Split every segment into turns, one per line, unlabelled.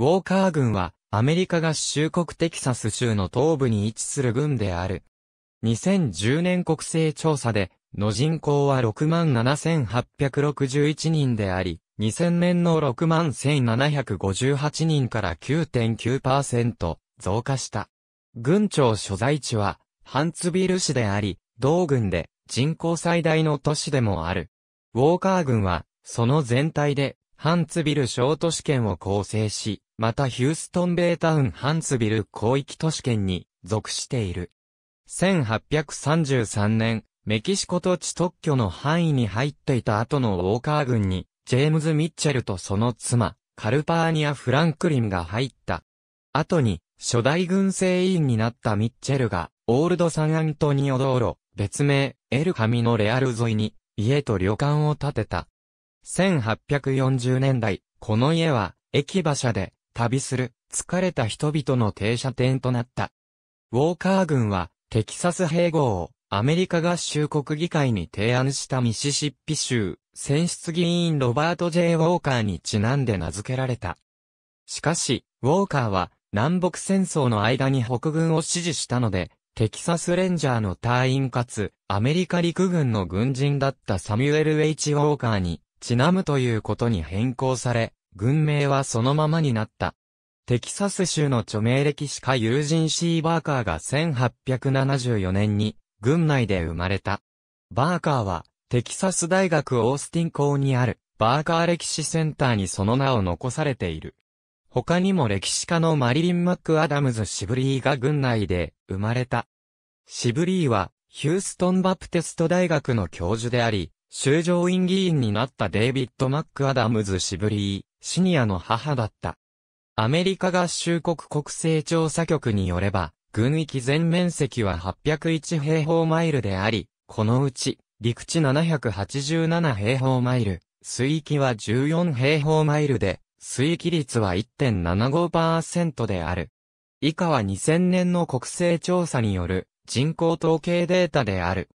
ウォーカー軍は、アメリカ合衆国テキサス州の東部に位置する軍である。2010年国勢調査で、の人口は67,861人であり、2000年の61,758人から9.9%増加した。軍庁所在地は、ハンツビル市であり、同軍で人口最大の都市でもある。ウォーカー軍は、その全体で、ハンツビル小都市圏を構成し、またヒューストンベイタウンハンツビル広域都市圏に属している。1833年、メキシコ土地特許の範囲に入っていた後のウォーカー軍に、ジェームズ・ミッチェルとその妻、カルパーニア・フランクリンが入った。後に、初代軍政委員になったミッチェルが、オールド・サン・アントニオ道路、別名、エル・カミのレアル沿いに、家と旅館を建てた。1840年代、この家は、駅馬車で、旅する、疲れた人々の停車点となった。ウォーカー軍は、テキサス併合を、アメリカ合衆国議会に提案したミシシッピ州、選出議員ロバート・ J・ ウォーカーにちなんで名付けられた。しかし、ウォーカーは、南北戦争の間に北軍を支持したので、テキサスレンジャーの隊員かつ、アメリカ陸軍の軍人だったサミュエル・ H・ ウォーカーに、ちなむということに変更され、軍名はそのままになった。テキサス州の著名歴史家友人シーバーカーが1874年に軍内で生まれた。バーカーはテキサス大学オースティン校にあるバーカー歴史センターにその名を残されている。他にも歴史家のマリリン・マック・アダムズ・シブリーが軍内で生まれた。シブリーはヒューストン・バプテスト大学の教授であり、州上院議員になったデイビッド・マック・アダムズ・シブリー。シニアの母だった。アメリカ合衆国国勢調査局によれば、軍域全面積は801平方マイルであり、このうち、陸地787平方マイル、水域は14平方マイルで、水域率は1.75%である。以下は2000年の国勢調査による人口統計データである。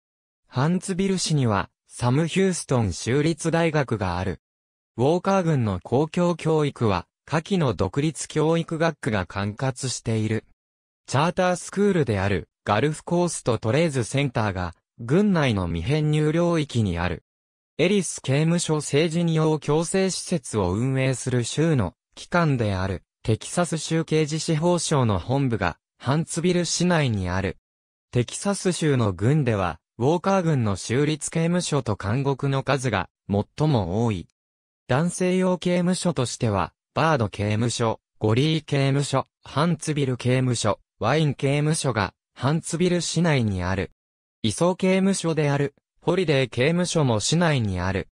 ハンツビル市には、サム・ヒューストン州立大学がある。ウォーカー軍の公共教育は、下記の独立教育学区が管轄している。チャータースクールである、ガルフコーストトレーズセンターが、軍内の未編入領域にある。エリス刑務所政治に用強制施設を運営する州の機関である、テキサス州刑事司法省の本部が、ハンツビル市内にある。テキサス州の軍では、ウォーカー軍の州立刑務所と監獄の数が最も多い。男性用刑務所としては、バード刑務所、ゴリー刑務所、ハンツビル刑務所、ワイン刑務所が、ハンツビル市内にある。移送刑務所である、ホリデー刑務所も市内にある。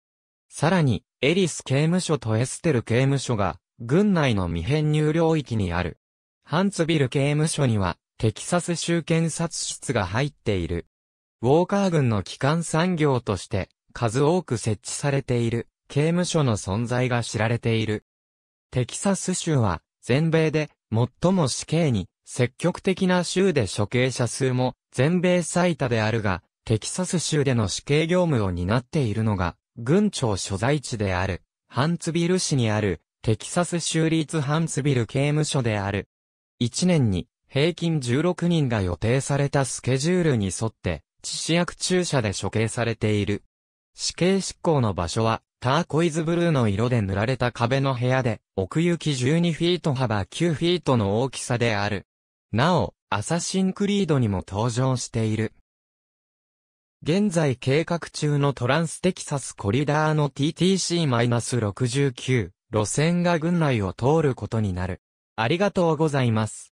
さらに、エリス刑務所とエステル刑務所が、軍内の未編入領域にある。ハンツビル刑務所には、テキサス州検察室が入っている。ウォーカー軍の機関産業として、数多く設置されている。刑務所の存在が知られている。テキサス州は、全米で、最も死刑に、積極的な州で処刑者数も、全米最多であるが、テキサス州での死刑業務を担っているのが、軍庁所在地である、ハンツビル市にある、テキサス州立ハンツビル刑務所である。1年に、平均16人が予定されたスケジュールに沿って、致死薬注射で処刑されている。死刑執行の場所は、ターコイズブルーの色で塗られた壁の部屋で、奥行き12フィート幅9フィートの大きさである。なお、アサシンクリードにも登場している。現在計画中のトランステキサスコリダーの TTC-69 路線が軍内を通ることになる。ありがとうございます。